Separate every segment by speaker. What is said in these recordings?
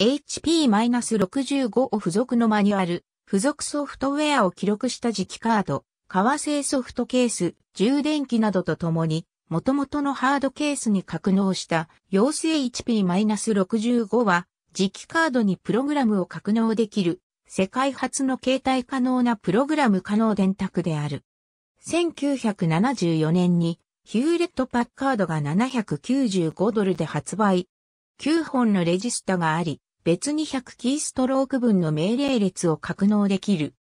Speaker 1: HP-65 を付属のマニュアル、付属ソフトウェアを記録した磁気カード、革製ソフトケース、充電器などとともに、元々のハードケースに格納した陽性 HP-65 は、磁気カードにプログラムを格納できる、世界初の携帯可能なプログラム可能電卓である。1974年に、ヒューレット・パッカードが795ドルで発売。9本のレジスタがあり、別に100キーストローク分の命令列を格納できる。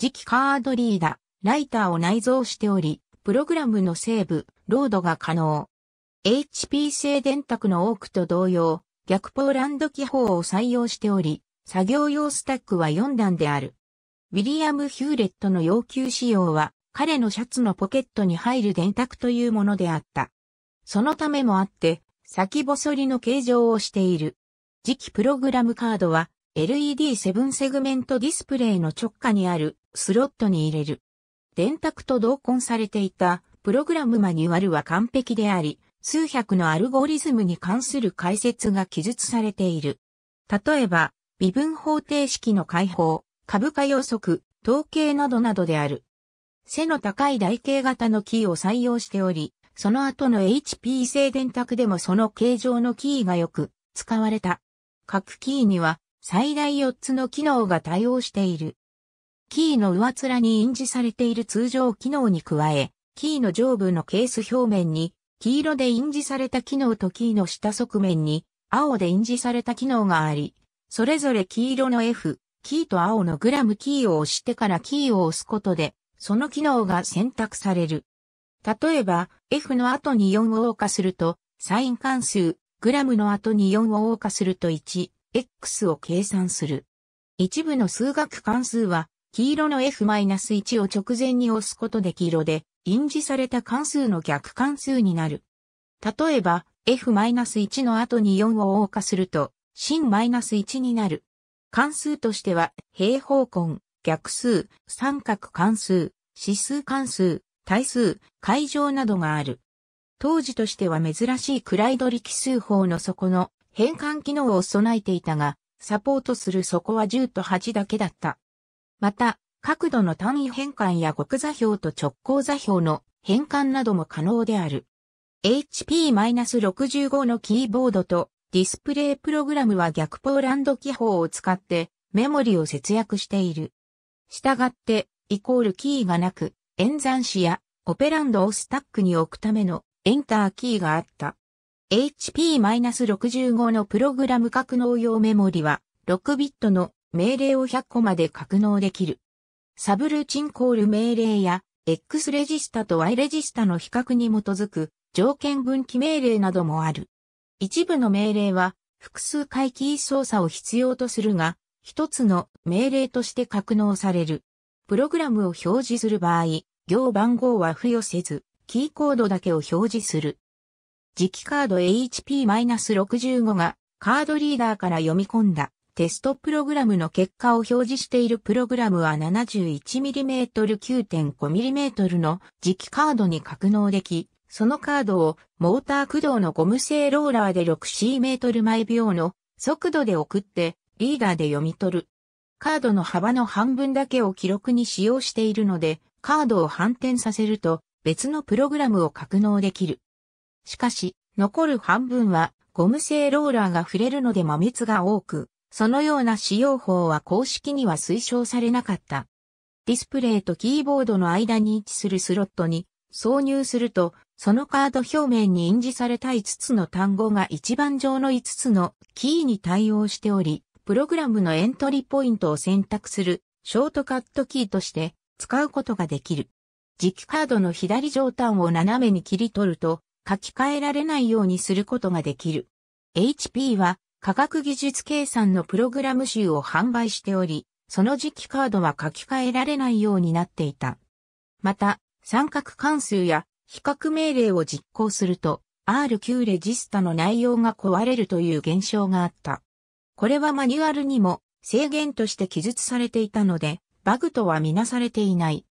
Speaker 1: 次期カードリーダー、ライターを内蔵しており、プログラムのセーブ、ロードが可能。HP 製電卓の多くと同様、逆ポーランド機法を採用しており、作業用スタックは4段である。ウィリアム・ヒューレットの要求仕様は、彼のシャツのポケットに入る電卓というものであった。そのためもあって、先細りの形状をしている。次期プログラムカードは LED7 セグメントディスプレイの直下にあるスロットに入れる。電卓と同梱されていたプログラムマニュアルは完璧であり、数百のアルゴリズムに関する解説が記述されている。例えば、微分方程式の解放、株価予測、統計などなどである。背の高い台形型のキーを採用しており、その後の HP 製電卓でもその形状のキーがよく使われた。各キーには最大4つの機能が対応している。キーの上面に印字されている通常機能に加え、キーの上部のケース表面に黄色で印字された機能とキーの下側面に青で印字された機能があり、それぞれ黄色の F、キーと青のグラムキーを押してからキーを押すことで、その機能が選択される。例えば、F の後に4を謳歌すると、サイン関数グラムの後に4を謳歌すると 1x を計算する。一部の数学関数は、黄色の f-1 を直前に押すことで黄色で、印字された関数の逆関数になる。例えば、f-1 の後に4を謳歌すると、sin 1になる。関数としては、平方根、逆数、三角関数、指数関数、対数、階乗などがある。当時としては珍しいクライド力数法の底の変換機能を備えていたが、サポートする底は10と8だけだった。また、角度の単位変換や極座標と直行座標の変換なども可能である。HP-65 のキーボードとディスプレイプログラムは逆ポーランド機法を使ってメモリを節約している。したがって、イコールキーがなく、演算子やオペランドをスタックに置くためのエンターキーがあった。HP-65 のプログラム格納用メモリは、6ビットの命令を100個まで格納できる。サブルーチンコール命令や、X レジスタと Y レジスタの比較に基づく条件分岐命令などもある。一部の命令は複数回キー操作を必要とするが、一つの命令として格納される。プログラムを表示する場合、行番号は付与せず、キーコードだけを表示する。磁気カード HP-65 がカードリーダーから読み込んだテストプログラムの結果を表示しているプログラムは 71mm9.5mm の磁気カードに格納でき、そのカードをモーター駆動のゴム製ローラーで 6cm 毎秒の速度で送ってリーダーで読み取る。カードの幅の半分だけを記録に使用しているので、カードを反転させると別のプログラムを格納できる。しかし、残る半分はゴム製ローラーが触れるので摩密が多く、そのような使用法は公式には推奨されなかった。ディスプレイとキーボードの間に位置するスロットに挿入すると、そのカード表面に印字された5つの単語が一番上の5つのキーに対応しており、プログラムのエントリーポイントを選択するショートカットキーとして使うことができる。磁気カードの左上端を斜めに切り取ると、書き換えられないようにすることができる。HP は科学技術計算のプログラム集を販売しており、その磁気カードは書き換えられないようになっていた。また、三角関数や比較命令を実行すると RQ レジスタの内容が壊れるという現象があった。これはマニュアルにも制限として記述されていたので、バグとはみなされていない。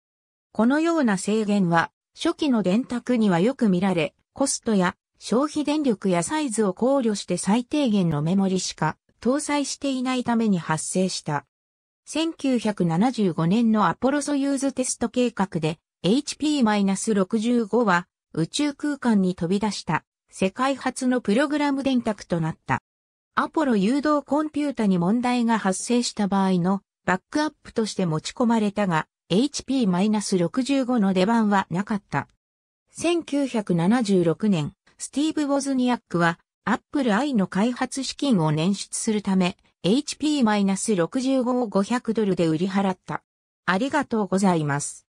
Speaker 1: このような制限は、初期の電卓にはよく見られ、コストや消費電力やサイズを考慮して最低限のメモリしか搭載していないために発生した。1975年のアポロソユーズテスト計画で HP-65 は宇宙空間に飛び出した世界初のプログラム電卓となった。アポロ誘導コンピュータに問題が発生した場合のバックアップとして持ち込まれたが、HP-65 の出番はなかった。1976年、スティーブ・ウォズニアックは、Apple i の開発資金を捻出するため、HP-65 を500ドルで売り払った。ありがとうございます。